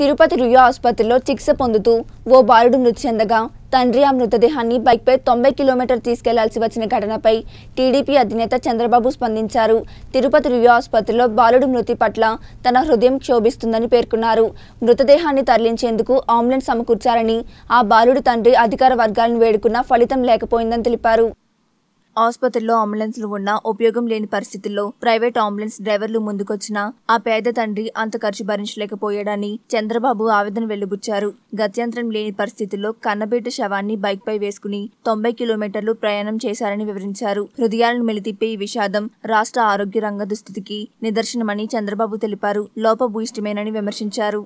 తిరుపతి రుయో ఆసుపత్రిలో చికిత్స పొందుతూ ఓ బాలుడు మృతి చెందగా తండ్రి ఆ మృతదేహాన్ని బైక్పై తొంభై కిలోమీటర్ తీసుకెళ్లాల్సి వచ్చిన ఘటనపై టీడీపీ అధినేత చంద్రబాబు స్పందించారు తిరుపతి రుయో ఆసుపత్రిలో బాలుడు మృతి పట్ల తన హృదయం క్షోభిస్తుందని పేర్కొన్నారు మృతదేహాన్ని తరలించేందుకు అంబులెన్స్ సమకూర్చారని ఆ బాలుడి తండ్రి అధికార వర్గాలను వేడుకున్నా ఫలితం లేకపోయిందని తెలిపారు ఆసుపత్రిలో అంబులెన్స్లు ఉన్నా ఉపయోగం లేని పరిస్థితుల్లో ప్రైవేట్ అంబులెన్స్ డ్రైవర్లు ముందుకొచ్చినా ఆ పేద తండ్రి అంత ఖర్చు భరించలేకపోయాడని చంద్రబాబు ఆవేదన వెలుబుచ్చారు గత్యంతరం లేని పరిస్థితుల్లో కన్నబీట శవాన్ని బైక్పై వేసుకుని తొంభై కిలోమీటర్లు ప్రయాణం చేశారని వివరించారు హృదయాలను మెలితిప్పే ఈ విషాదం రాష్ట్ర ఆరోగ్య రంగ దుస్థితికి నిదర్శనమని చంద్రబాబు తెలిపారు లోపభూయిష్టమేనని విమర్శించారు